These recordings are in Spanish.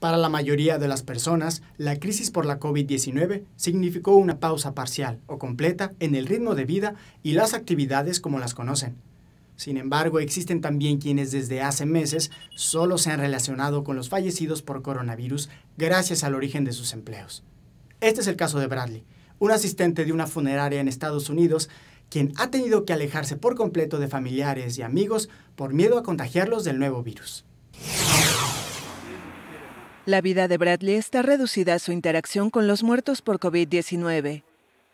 Para la mayoría de las personas, la crisis por la COVID-19 significó una pausa parcial o completa en el ritmo de vida y las actividades como las conocen. Sin embargo, existen también quienes desde hace meses solo se han relacionado con los fallecidos por coronavirus gracias al origen de sus empleos. Este es el caso de Bradley, un asistente de una funeraria en Estados Unidos, quien ha tenido que alejarse por completo de familiares y amigos por miedo a contagiarlos del nuevo virus. La vida de Bradley está reducida a su interacción con los muertos por COVID-19.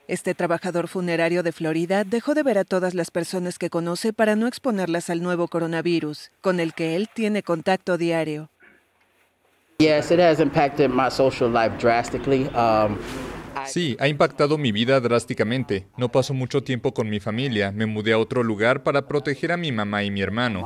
Este trabajador funerario de Florida dejó de ver a todas las personas que conoce para no exponerlas al nuevo coronavirus, con el que él tiene contacto diario. Yes, it has impacted my social life drastically. Um, Sí, ha impactado mi vida drásticamente. No paso mucho tiempo con mi familia. Me mudé a otro lugar para proteger a mi mamá y mi hermano.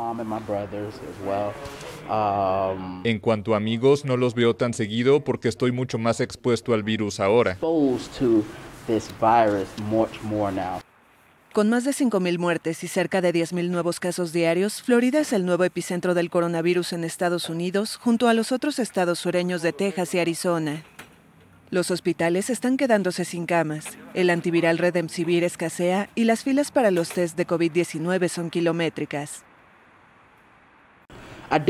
Um, en cuanto a amigos, no los veo tan seguido porque estoy mucho más expuesto al virus ahora. Con más de 5.000 muertes y cerca de 10.000 nuevos casos diarios, Florida es el nuevo epicentro del coronavirus en Estados Unidos, junto a los otros estados sureños de Texas y Arizona. Los hospitales están quedándose sin camas, el antiviral Redemsivir escasea y las filas para los test de COVID-19 son kilométricas. Uh,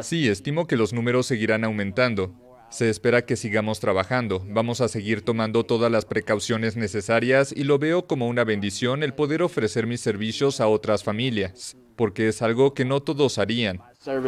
sí, estimo que los números seguirán aumentando. Se espera que sigamos trabajando, vamos a seguir tomando todas las precauciones necesarias y lo veo como una bendición el poder ofrecer mis servicios a otras familias, porque es algo que no todos harían. A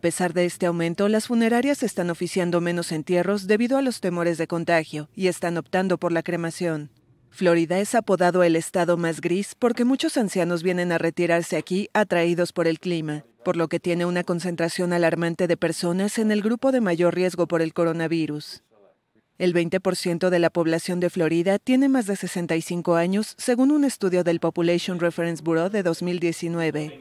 pesar de este aumento, las funerarias están oficiando menos entierros debido a los temores de contagio y están optando por la cremación. Florida es apodado el estado más gris porque muchos ancianos vienen a retirarse aquí atraídos por el clima, por lo que tiene una concentración alarmante de personas en el grupo de mayor riesgo por el coronavirus. El 20% de la población de Florida tiene más de 65 años, según un estudio del Population Reference Bureau de 2019.